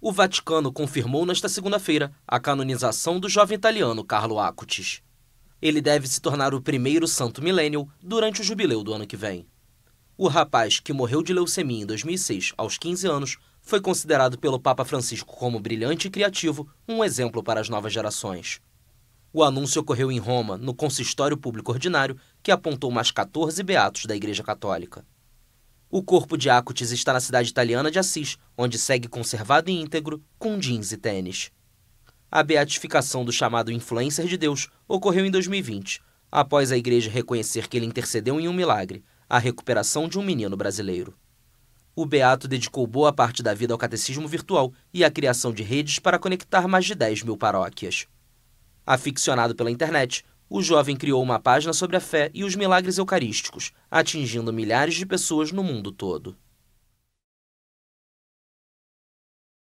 O Vaticano confirmou nesta segunda-feira a canonização do jovem italiano Carlo Acutis. Ele deve se tornar o primeiro santo millennial durante o jubileu do ano que vem. O rapaz, que morreu de leucemia em 2006, aos 15 anos, foi considerado pelo Papa Francisco como brilhante e criativo, um exemplo para as novas gerações. O anúncio ocorreu em Roma, no Consistório Público Ordinário, que apontou mais 14 beatos da Igreja Católica. O corpo de Acutis está na cidade italiana de Assis, onde segue conservado e íntegro, com jeans e tênis. A beatificação do chamado influencer de Deus ocorreu em 2020, após a igreja reconhecer que ele intercedeu em um milagre, a recuperação de um menino brasileiro. O Beato dedicou boa parte da vida ao catecismo virtual e à criação de redes para conectar mais de 10 mil paróquias. Aficionado pela internet, o jovem criou uma página sobre a fé e os milagres eucarísticos, atingindo milhares de pessoas no mundo todo.